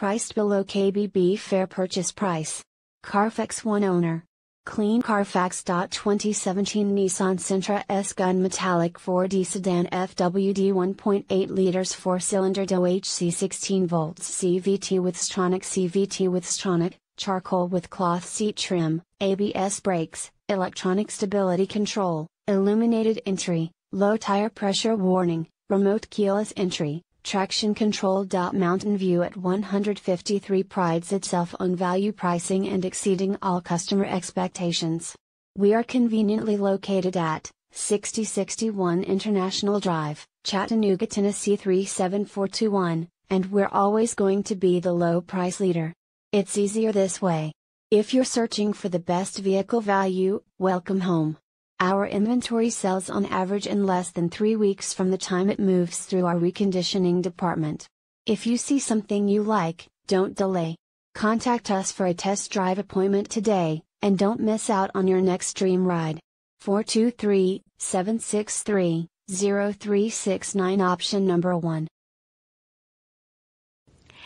Priced below KBB fair purchase price. Carfax 1 owner. Clean Carfax. 2017 Nissan Sentra S Gun Metallic 4D Sedan FWD 1.8 liters 4 cylinder DOHC 16 volts CVT with Stronic CVT with Stronic, charcoal with cloth seat trim, ABS brakes, electronic stability control, illuminated entry, low tire pressure warning, remote keyless entry, Traction Control. Mountain View at 153 prides itself on value pricing and exceeding all customer expectations. We are conveniently located at 6061 International Drive, Chattanooga, Tennessee 37421, and we're always going to be the low price leader. It's easier this way. If you're searching for the best vehicle value, welcome home. Our inventory sells on average in less than three weeks from the time it moves through our reconditioning department. If you see something you like, don't delay. Contact us for a test drive appointment today, and don't miss out on your next dream ride. 423 763 0369 Option number 1